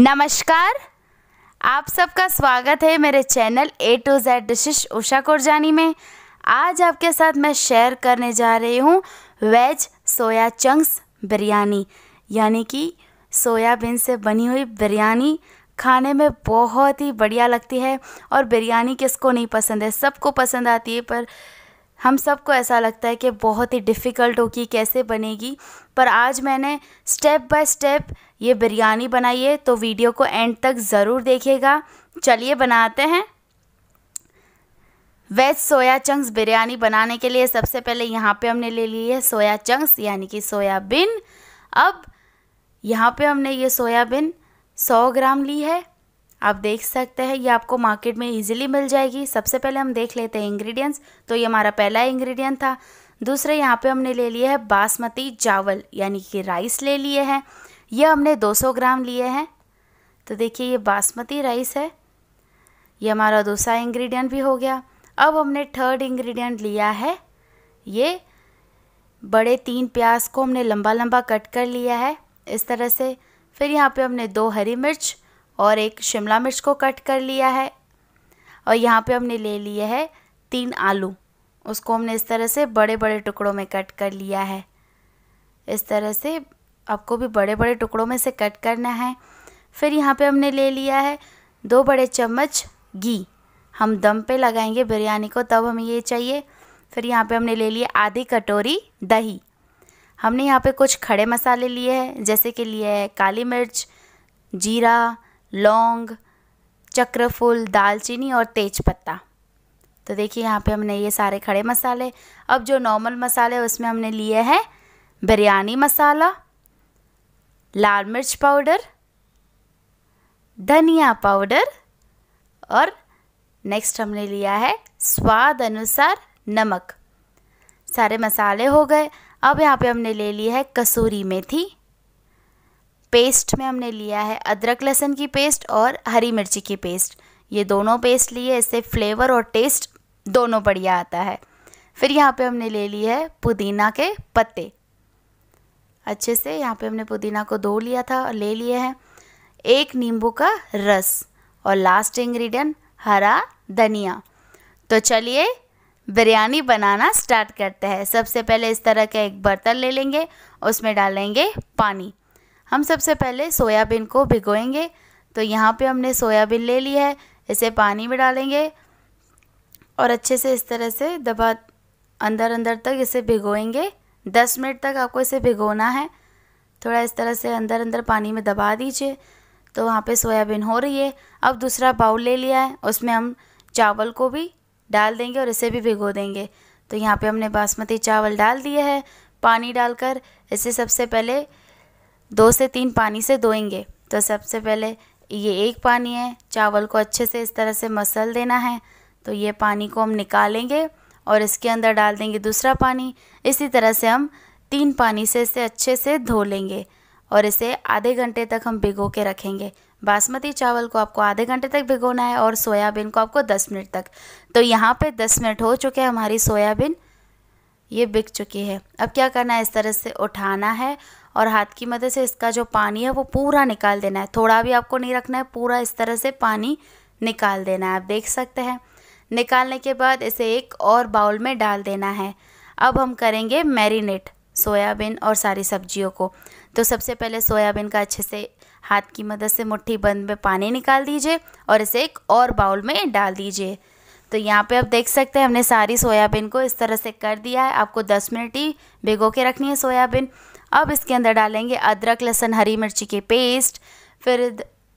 नमस्कार आप सबका स्वागत है मेरे channel A to Z dishes Usha Korjani में आज आपके साथ मैं शेयर करने जा रही हूँ वेज सोया चंक्स बिरयानी यानी कि सोयाबीन से बनी हुई बिरयानी खाने में बहुत ही बढ़िया लगती है और बिरयानी किसको नहीं पसंद है सबको पसंद आती है पर हम सबको ऐसा लगता है कि बहुत ही डिफ़िकल्ट होगी कैसे बनेगी पर आज मैंने स्टेप बाय स्टेप ये बिरयानी बनाई है तो वीडियो को एंड तक ज़रूर देखेगा चलिए बनाते हैं वेज सोया चंक्स बिरयानी बनाने के लिए सबसे पहले यहाँ पे हमने ले लिए है सोया चंक्स यानी कि सोयाबीन अब यहाँ पे हमने ये सोयाबीन 100 ग्राम ली है आप देख सकते हैं ये आपको मार्केट में इजीली मिल जाएगी सबसे पहले हम देख लेते हैं इंग्रेडिएंट्स तो ये हमारा पहला इंग्रेडिएंट था दूसरे यहाँ पे हमने ले लिए है बासमती चावल यानी कि राइस ले लिए हैं ये हमने 200 ग्राम लिए हैं तो देखिए ये बासमती राइस है ये हमारा दूसरा इंग्रेडिएंट भी हो गया अब हमने थर्ड इंग्रीडियंट लिया है ये बड़े तीन प्याज को हमने लंबा लंबा कट कर लिया है इस तरह से फिर यहाँ पर हमने दो हरी मिर्च और एक शिमला मिर्च को कट कर लिया है और यहाँ पे हमने ले लिए है तीन आलू उसको हमने इस तरह से बड़े बड़े टुकड़ों में कट कर लिया है इस तरह से आपको भी बड़े बड़े टुकड़ों में से कट करना है फिर यहाँ पे हमने ले लिया है दो बड़े चम्मच घी हम दम पे लगाएंगे बिरयानी को तब हमें ये चाहिए फिर यहाँ पे हमने ले लिया आधी कटोरी दही हमने यहाँ पे कुछ खड़े मसाले लिए हैं जैसे कि लिए है काली मिर्च जीरा लौंग चक्रफूल दालचीनी और तेज़पत्ता तो देखिए यहाँ पे हमने ये सारे खड़े मसाले अब जो नॉर्मल मसाले उसमें हमने लिए हैं बिरयानी मसाला लाल मिर्च पाउडर धनिया पाउडर और नेक्स्ट हमने लिया है स्वाद अनुसार नमक सारे मसाले हो गए अब यहाँ पे हमने ले लिया है कसूरी मेथी पेस्ट में हमने लिया है अदरक लहसुन की पेस्ट और हरी मिर्ची की पेस्ट ये दोनों पेस्ट लिए इससे फ्लेवर और टेस्ट दोनों बढ़िया आता है फिर यहाँ पे हमने ले ली है पुदीना के पत्ते अच्छे से यहाँ पे हमने पुदीना को धो लिया था और ले लिए हैं एक नींबू का रस और लास्ट इंग्रेडिएंट हरा धनिया तो चलिए बिरयानी बनाना स्टार्ट करते हैं सबसे पहले इस तरह का एक बर्तन ले लेंगे उसमें डालेंगे पानी हम सबसे पहले सोयाबीन को भिगोएंगे तो यहाँ पे हमने सोयाबीन ले ली है इसे पानी में डालेंगे और अच्छे से इस तरह से दबा अंदर अंदर तक इसे भिगोएंगे दस मिनट तक आपको इसे भिगोना है थोड़ा इस तरह से अंदर अंदर पानी में दबा दीजिए तो वहाँ पे सोयाबीन हो रही है अब दूसरा बाउल ले लिया है उसमें हम चावल को भी डाल देंगे और इसे भी भिगो देंगे तो यहाँ पे हमने बासमती चावल डाल दिया है पानी डालकर इसे सबसे पहले दो से तीन पानी से धोएंगे तो सबसे पहले ये एक पानी है चावल को अच्छे से इस तरह से मसल देना है तो ये पानी को हम निकालेंगे और इसके अंदर डाल देंगे दूसरा पानी इसी तरह से हम तीन पानी से इसे अच्छे से धो लेंगे और इसे आधे घंटे तक हम भिगो के रखेंगे बासमती चावल को आपको आधे घंटे तक भिगोना है और सोयाबीन को आपको दस मिनट तक तो यहाँ पे दस मिनट हो चुके हैं हमारी सोयाबीन ये बिक चुकी है अब क्या करना है इस तरह से उठाना है और हाथ की मदद से इसका जो पानी है वो पूरा निकाल देना है थोड़ा भी आपको नहीं रखना है पूरा इस तरह से पानी निकाल देना है आप देख सकते हैं निकालने के बाद इसे एक और बाउल में डाल देना है अब हम करेंगे मैरिनेट सोयाबीन और सारी सब्जियों को तो सबसे पहले सोयाबीन का अच्छे से हाथ की मदद से मुट्ठी बंद में पानी निकाल दीजिए और इसे एक और बाउल में डाल दीजिए तो यहाँ पे आप देख सकते हैं हमने सारी सोयाबीन को इस तरह से कर दिया है आपको 10 मिनट ही भिगो के रखनी है सोयाबीन अब इसके अंदर डालेंगे अदरक लहसुन हरी मिर्ची के पेस्ट फिर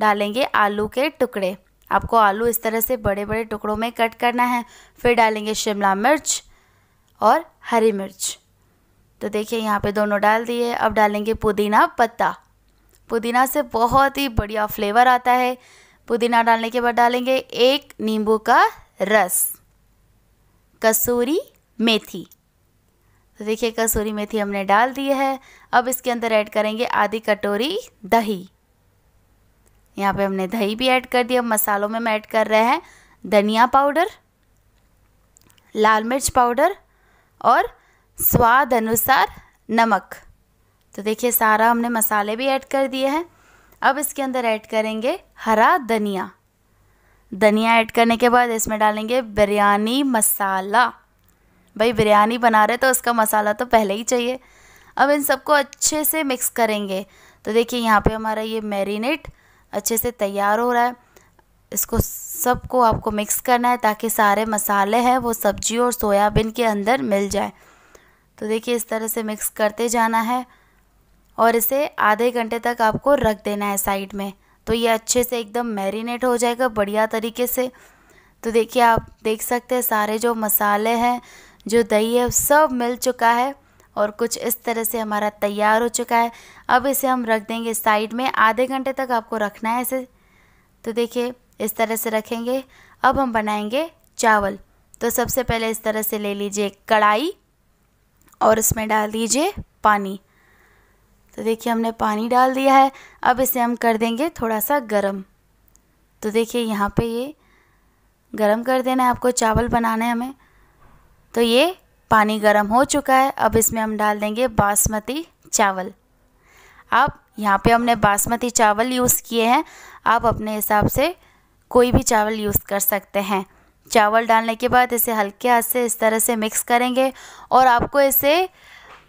डालेंगे आलू के टुकड़े आपको आलू इस तरह से बड़े बड़े टुकड़ों में कट करना है फिर डालेंगे शिमला मिर्च और हरी मिर्च तो देखिए यहाँ पे दोनों डाल दिए अब डालेंगे पुदीना पत्ता पुदीना से बहुत ही बढ़िया फ्लेवर आता है पुदीना डालने के बाद डालेंगे एक नींबू का रस कसूरी मेथी तो देखिए कसूरी मेथी हमने डाल दी है अब इसके अंदर ऐड करेंगे आधी कटोरी दही यहाँ पे हमने दही भी ऐड कर दिया मसालों में हम ऐड कर रहे हैं धनिया पाउडर लाल मिर्च पाउडर और स्वाद अनुसार नमक तो देखिए सारा हमने मसाले भी ऐड कर दिए हैं अब इसके अंदर ऐड करेंगे हरा धनिया धनिया ऐड करने के बाद इसमें डालेंगे बिरयानी मसाला भाई बिरयानी बना रहे तो उसका मसाला तो पहले ही चाहिए अब इन सबको अच्छे से मिक्स करेंगे तो देखिए यहाँ पे हमारा ये मैरिनेट अच्छे से तैयार हो रहा है इसको सबको आपको मिक्स करना है ताकि सारे मसाले हैं वो सब्जी और सोयाबीन के अंदर मिल जाए तो देखिए इस तरह से मिक्स करते जाना है और इसे आधे घंटे तक आपको रख देना है साइड में तो ये अच्छे से एकदम मैरिनेट हो जाएगा बढ़िया तरीके से तो देखिए आप देख सकते हैं सारे जो मसाले हैं जो दही है सब मिल चुका है और कुछ इस तरह से हमारा तैयार हो चुका है अब इसे हम रख देंगे साइड में आधे घंटे तक आपको रखना है इसे तो देखिए इस तरह से रखेंगे अब हम बनाएंगे चावल तो सबसे पहले इस तरह से ले लीजिए कढ़ाई और इसमें डाल दीजिए पानी तो देखिए हमने पानी डाल दिया है अब इसे हम कर देंगे थोड़ा सा गरम तो देखिए यहाँ पे ये गरम कर देना है आपको चावल बनाने है हमें तो ये पानी गरम हो चुका है अब इसमें हम डाल देंगे बासमती चावल आप यहाँ पे हमने बासमती चावल यूज़ किए हैं आप अपने हिसाब से कोई भी चावल यूज़ कर सकते हैं चावल डालने के बाद इसे हल्के हाथ से इस तरह से मिक्स करेंगे और आपको इसे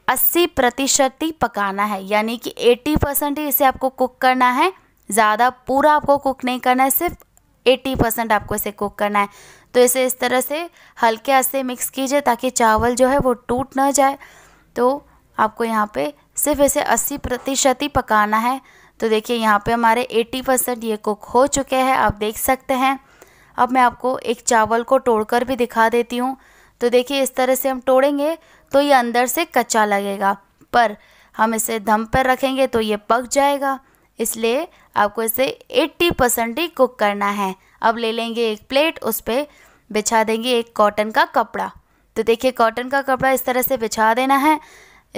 अस्सी प्रतिशत ही पकाना है यानी कि एट्टी परसेंट ही इसे आपको कुक करना है ज़्यादा पूरा आपको कुक नहीं करना है सिर्फ एट्टी परसेंट आपको इसे कुक करना है तो इसे इस तरह से हल्के हाथ से मिक्स कीजिए ताकि चावल जो है वो टूट ना जाए तो आपको यहाँ पे सिर्फ इसे अस्सी प्रतिशत ही पकाना है तो देखिए यहाँ पे हमारे एट्टी परसेंट ये कुक हो चुके हैं आप देख सकते हैं अब मैं आपको एक चावल को तोड़कर भी दिखा देती हूँ तो देखिए इस तरह से हम तोड़ेंगे तो ये अंदर से कच्चा लगेगा पर हम इसे दम पर रखेंगे तो ये पक जाएगा इसलिए आपको इसे 80 परसेंट ही कुक करना है अब ले लेंगे एक प्लेट उस पर बिछा देंगे एक कॉटन का कपड़ा तो देखिए कॉटन का कपड़ा इस तरह से बिछा देना है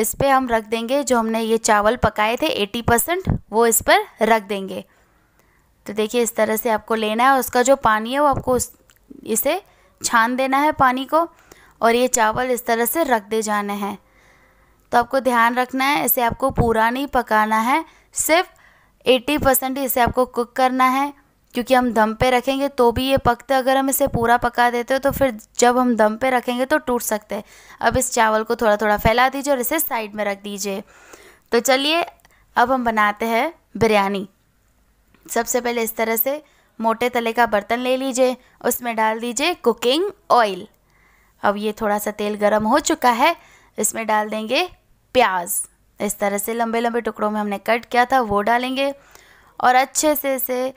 इस पर हम रख देंगे जो हमने ये चावल पकाए थे 80 परसेंट वो इस पर रख देंगे तो देखिए इस तरह से आपको लेना है उसका जो पानी है वो आपको इसे छान देना है पानी को और ये चावल इस तरह से रख दे जाने हैं तो आपको ध्यान रखना है इसे आपको पूरा नहीं पकाना है सिर्फ 80 परसेंट इसे आपको कुक करना है क्योंकि हम दम पे रखेंगे तो भी ये पकते अगर हम इसे पूरा पका देते हो तो फिर जब हम दम पे रखेंगे तो टूट सकते हैं अब इस चावल को थोड़ा थोड़ा फैला दीजिए और इसे साइड में रख दीजिए तो चलिए अब हम बनाते हैं बिरयानी सबसे पहले इस तरह से मोटे तले का बर्तन ले लीजिए उसमें डाल दीजिए कुकिंग ऑयल अब ये थोड़ा सा तेल गर्म हो चुका है इसमें डाल देंगे प्याज इस तरह से लंबे लंबे टुकड़ों में हमने कट किया था वो डालेंगे और अच्छे से इसे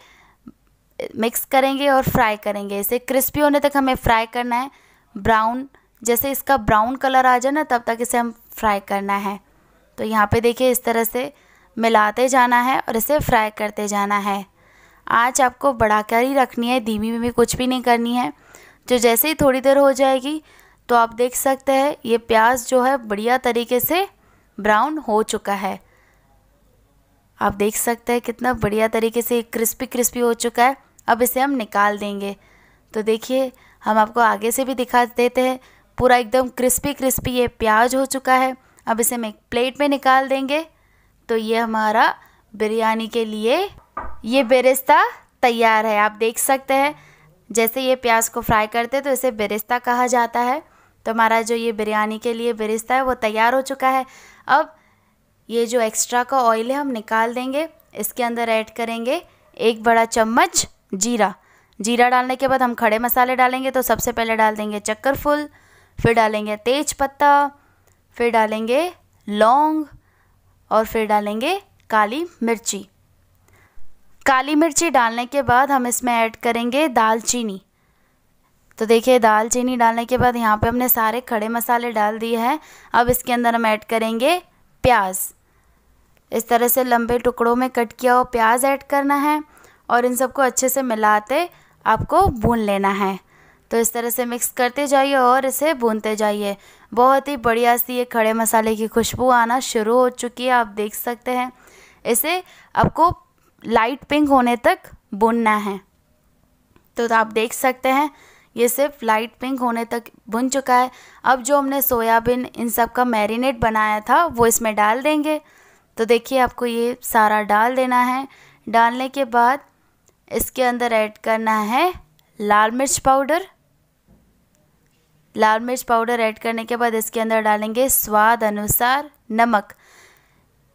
मिक्स करेंगे और फ्राई करेंगे इसे क्रिस्पी होने तक हमें फ्राई करना है ब्राउन जैसे इसका ब्राउन कलर आ जाए ना तब तक इसे हम फ्राई करना है तो यहाँ पे देखिए इस तरह से मिलाते जाना है और इसे फ्राई करते जाना है आज आपको बढ़ाकर ही रखनी है धीमी में भी कुछ भी नहीं करनी है जो जैसे ही थोड़ी देर हो जाएगी तो आप देख सकते हैं ये प्याज जो है बढ़िया तरीके से ब्राउन हो चुका है आप देख सकते हैं कितना बढ़िया तरीके से क्रिस्पी क्रिस्पी हो चुका है अब इसे हम निकाल देंगे तो देखिए हम आपको आगे से भी दिखा देते हैं पूरा एकदम क्रिस्पी क्रिस्पी ये प्याज हो चुका है अब इसे हम एक प्लेट में निकाल देंगे तो ये हमारा बिरयानी के लिए ये बेरिस्ता तैयार है आप देख सकते हैं जैसे ये प्याज को फ्राई करते तो इसे बिरिस्ता कहा जाता है तो हमारा जो ये बिरयानी के लिए बिरिस्ता है वो तैयार हो चुका है अब ये जो एक्स्ट्रा का ऑयल है हम निकाल देंगे इसके अंदर ऐड करेंगे एक बड़ा चम्मच जीरा जीरा डालने के बाद हम खड़े मसाले डालेंगे तो सबसे पहले डाल देंगे चक्कर फुल फिर डालेंगे तेज पत्ता फिर डालेंगे लौंग और फिर डालेंगे काली मिर्ची काली मिर्ची डालने के बाद हम इसमें ऐड करेंगे दालचीनी तो देखिए दालचीनी डालने के बाद यहाँ पे हमने सारे खड़े मसाले डाल दिए हैं अब इसके अंदर हम ऐड करेंगे प्याज इस तरह से लंबे टुकड़ों में कट किया हुआ प्याज ऐड करना है और इन सबको अच्छे से मिलाते आपको भून लेना है तो इस तरह से मिक्स करते जाइए और इसे भूनते जाइए बहुत ही बढ़िया सी ये खड़े मसाले की खुशबू आना शुरू हो चुकी है आप देख सकते हैं इसे आपको लाइट पिंक होने तक बुनना है तो, तो आप देख सकते हैं ये सिर्फ लाइट पिंक होने तक बुन चुका है अब जो हमने सोयाबीन इन सब का मैरिनेट बनाया था वो इसमें डाल देंगे तो देखिए आपको ये सारा डाल देना है डालने के बाद इसके अंदर ऐड करना है लाल मिर्च पाउडर लाल मिर्च पाउडर ऐड करने के बाद इसके अंदर डालेंगे स्वाद अनुसार नमक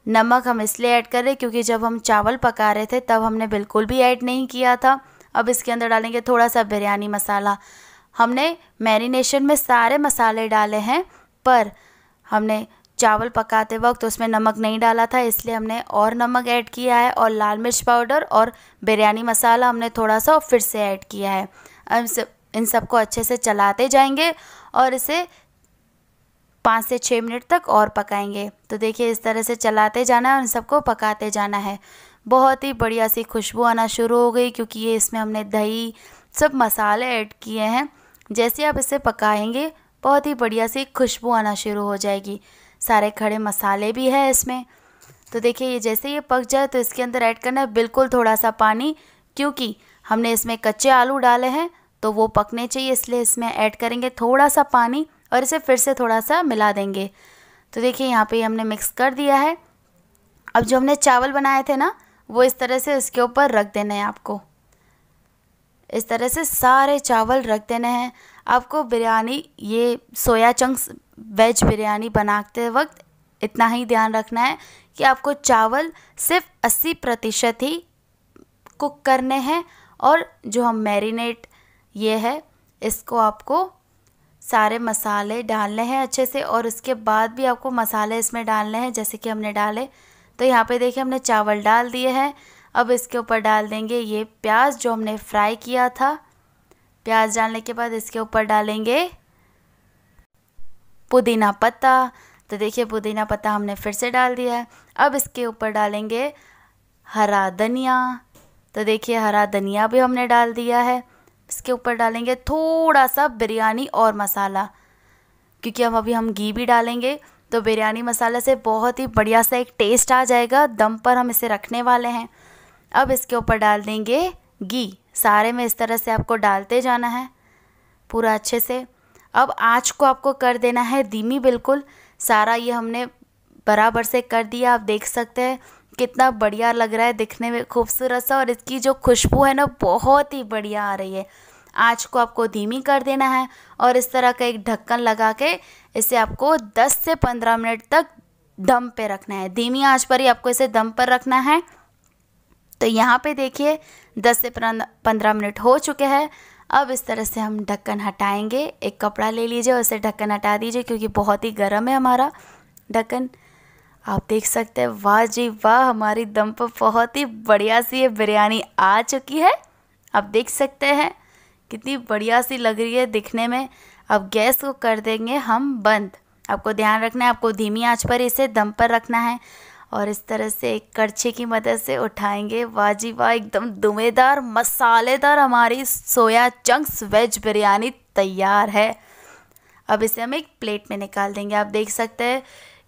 नमक हम इसलिए ऐड कर रहे क्योंकि जब हम चावल पका रहे थे तब हमने बिल्कुल भी ऐड नहीं किया था अब इसके अंदर डालेंगे थोड़ा सा बिरयानी मसाला हमने मैरिनेशन में सारे मसाले डाले हैं पर हमने चावल पकाते वक्त उसमें नमक नहीं डाला था इसलिए हमने और नमक ऐड किया है और लाल मिर्च पाउडर और बिरयानी मसाला हमने थोड़ा सा फिर से ऐड किया है अब इन सबको अच्छे से चलाते जाएंगे और इसे पाँच से छः मिनट तक और पकाएंगे तो देखिए इस तरह से चलाते जाना है और इन सबको पकाते जाना है बहुत ही बढ़िया सी खुशबू आना शुरू हो गई क्योंकि ये इसमें हमने दही सब मसाले ऐड किए हैं जैसे आप इसे पकाएंगे बहुत ही बढ़िया सी खुशबू आना शुरू हो जाएगी सारे खड़े मसाले भी हैं इसमें तो देखिए ये जैसे ये पक जाए तो इसके अंदर ऐड करना है बिल्कुल थोड़ा सा पानी क्योंकि हमने इसमें कच्चे आलू डाले हैं तो वो पकने चाहिए इसलिए इसमें ऐड करेंगे थोड़ा सा पानी और इसे फिर से थोड़ा सा मिला देंगे तो देखिए यहाँ पे हमने मिक्स कर दिया है अब जो हमने चावल बनाए थे ना वो इस तरह से इसके ऊपर रख देने हैं आपको इस तरह से सारे चावल रख देने हैं आपको बिरयानी ये सोया चंक्स वेज बिरयानी बनाते वक्त इतना ही ध्यान रखना है कि आपको चावल सिर्फ अस्सी प्रतिशत ही कुक करने हैं और जो हम मैरिनेट ये है इसको आपको सारे मसाले डालने हैं अच्छे से और उसके बाद भी आपको मसाले इसमें डालने हैं जैसे कि हमने डाले तो यहाँ पे देखिए हमने चावल डाल दिए हैं अब इसके ऊपर डाल देंगे ये प्याज जो हमने फ्राई किया था प्याज डालने के बाद इसके ऊपर डालेंगे पुदीना पत्ता तो देखिए पुदीना पत्ता हमने फिर से डाल दिया है अब इसके ऊपर डालेंगे हरा धनिया तो देखिए हरा धनिया भी हमने डाल दिया है इसके ऊपर डालेंगे थोड़ा सा बिरयानी और मसाला क्योंकि अब अभी हम घी भी डालेंगे तो बिरयानी मसाला से बहुत ही बढ़िया सा एक टेस्ट आ जाएगा दम पर हम इसे रखने वाले हैं अब इसके ऊपर डाल देंगे घी सारे में इस तरह से आपको डालते जाना है पूरा अच्छे से अब आँच को आपको कर देना है धीमी बिल्कुल सारा ये हमने बराबर से कर दिया आप देख सकते हैं कितना बढ़िया लग रहा है दिखने में खूबसूरत सा और इसकी जो खुशबू है ना बहुत ही बढ़िया आ रही है आँच को आपको धीमी कर देना है और इस तरह का एक ढक्कन लगा के इसे आपको 10 से 15 मिनट तक दम पे रखना है धीमी आंच पर ही आपको इसे दम पर रखना है तो यहाँ पे देखिए 10 से 15 मिनट हो चुके हैं अब इस तरह से हम ढक्कन हटाएंगे एक कपड़ा ले लीजिए और उसे ढक्कन हटा दीजिए क्योंकि बहुत ही गर्म है हमारा ढक्कन आप देख सकते हैं वाह जी वाह हमारी दम पर बहुत ही बढ़िया सी ये बिरयानी आ चुकी है आप देख सकते हैं कितनी बढ़िया सी लग रही है दिखने में अब गैस को कर देंगे हम बंद आपको ध्यान रखना है आपको धीमी आंच पर इसे दम पर रखना है और इस तरह से एक करछे की मदद से उठाएंगे वाह जी वाह एकदम दुमेदार मसालेदार हमारी सोया चंक्स वेज बिरयानी तैयार है अब इसे हम एक प्लेट में निकाल देंगे आप देख सकते हैं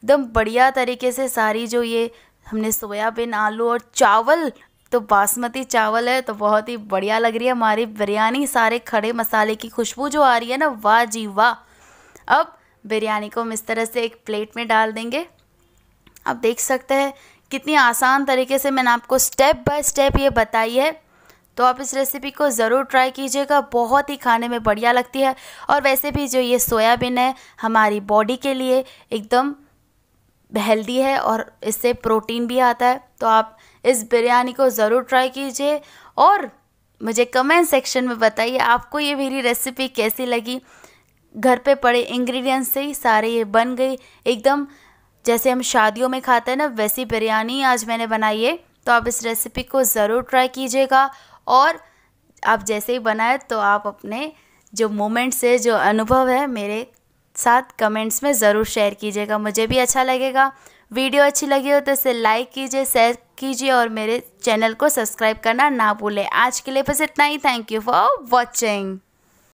एकदम बढ़िया तरीके से सारी जो ये हमने सोयाबीन आलू और चावल तो बासमती चावल है तो बहुत ही बढ़िया लग रही है हमारी बिरयानी सारे खड़े मसाले की खुशबू जो आ रही है ना वाह जी वाह अब बिरयानी को हम इस तरह से एक प्लेट में डाल देंगे आप देख सकते हैं कितनी आसान तरीके से मैंने आपको स्टेप बाय स्टेप ये बताई है तो आप इस रेसिपी को ज़रूर ट्राई कीजिएगा बहुत ही खाने में बढ़िया लगती है और वैसे भी जो ये सोयाबीन है हमारी बॉडी के लिए एकदम हेल्दी है और इससे प्रोटीन भी आता है तो आप इस बिरयानी को ज़रूर ट्राई कीजिए और मुझे कमेंट सेक्शन में बताइए आपको ये मेरी रेसिपी कैसी लगी घर पे पड़े इंग्रेडिएंट्स से ही सारे ये बन गई एकदम जैसे हम शादियों में खाते हैं ना वैसी बिरयानी आज मैंने बनाई है तो आप इस रेसिपी को ज़रूर ट्राई कीजिएगा और आप जैसे ही बनाए तो आप अपने जो मोमेंट्स है जो अनुभव है मेरे साथ कमेंट्स में ज़रूर शेयर कीजिएगा मुझे भी अच्छा लगेगा वीडियो अच्छी लगी हो तो इसे लाइक कीजिए शेयर कीजिए और मेरे चैनल को सब्सक्राइब करना ना भूलें आज के लिए बस इतना ही थैंक यू फॉर वॉचिंग